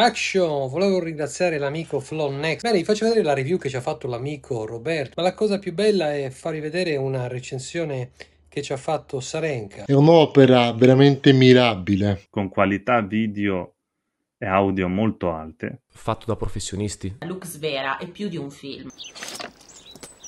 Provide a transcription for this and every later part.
Action! Volevo ringraziare l'amico Next. Bene, vi faccio vedere la review che ci ha fatto l'amico Roberto, ma la cosa più bella è farvi vedere una recensione che ci ha fatto Sarenka. È un'opera veramente mirabile. Con qualità video e audio molto alte. Fatto da professionisti. Lux Vera è più di un film.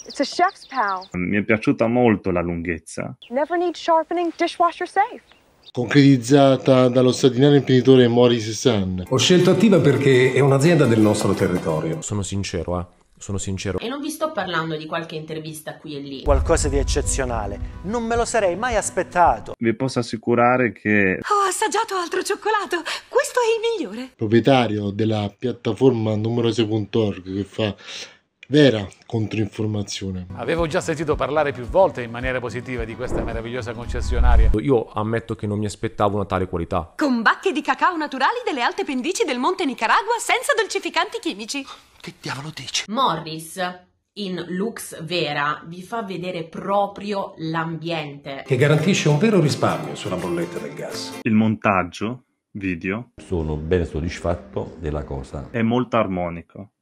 chef's pal. Mi è piaciuta molto la lunghezza. Never need sharpening, dishwasher safe concretizzata dallo straordinario imprenditore Maurice San. Ho scelto Attiva perché è un'azienda del nostro territorio. Sono sincero, eh sono sincero. E non vi sto parlando di qualche intervista qui e lì. Qualcosa di eccezionale. Non me lo sarei mai aspettato. Vi posso assicurare che... Ho assaggiato altro cioccolato. Questo è il migliore. Proprietario della piattaforma numerose.org che fa vera controinformazione. Avevo già sentito parlare più volte in maniera positiva di questa meravigliosa concessionaria. Io ammetto che non mi aspettavo una tale qualità. Con bacche di cacao naturali delle alte pendici del Monte Nicaragua senza dolcificanti chimici. Che diavolo dici? Morris in Lux Vera vi fa vedere proprio l'ambiente. Che garantisce un vero risparmio sulla bolletta del gas. Il montaggio video. Sono ben soddisfatto della cosa. È molto armonico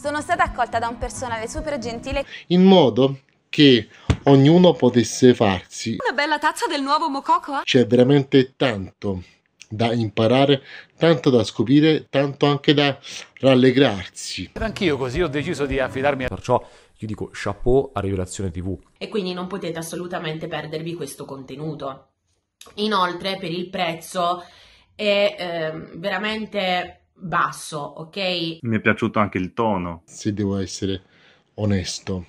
sono stata accolta da un personale super gentile in modo che ognuno potesse farsi una bella tazza del nuovo mococo. Eh? C'è veramente tanto da imparare, tanto da scoprire, tanto anche da rallegrarsi. Anch'io così ho deciso di affidarmi a... Perciò io dico chapeau a Rivelazione TV. E quindi non potete assolutamente perdervi questo contenuto. Inoltre per il prezzo è eh, veramente basso, ok? Mi è piaciuto anche il tono. Se devo essere onesto.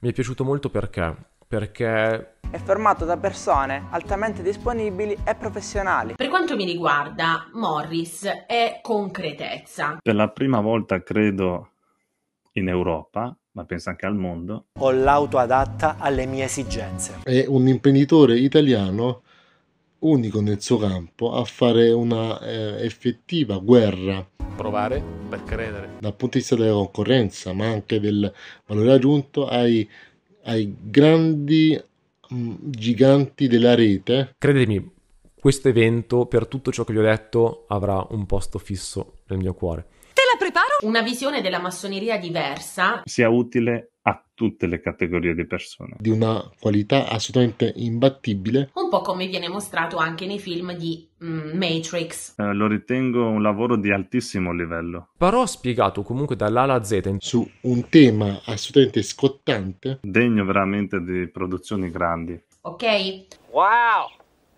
Mi è piaciuto molto perché perché è formato da persone altamente disponibili e professionali. Per quanto mi riguarda, Morris è concretezza. Per la prima volta, credo, in Europa, ma penso anche al mondo. Ho l'auto adatta alle mie esigenze. È un imprenditore italiano unico nel suo campo, a fare una eh, effettiva guerra. Provare per credere. Dal punto di vista della concorrenza, ma anche del valore aggiunto ai, ai grandi mh, mm, giganti della rete. Credetemi, questo evento, per tutto ciò che vi ho detto, avrà un posto fisso nel mio cuore. Te la preparo? Una visione della massoneria diversa. Sia utile tutte le categorie di persone. Di una qualità assolutamente imbattibile. Un po' come viene mostrato anche nei film di mm, Matrix. Eh, lo ritengo un lavoro di altissimo livello. Però spiegato comunque dall'A alla Z su un tema assolutamente scottante. Degno veramente di produzioni grandi. Ok? Wow!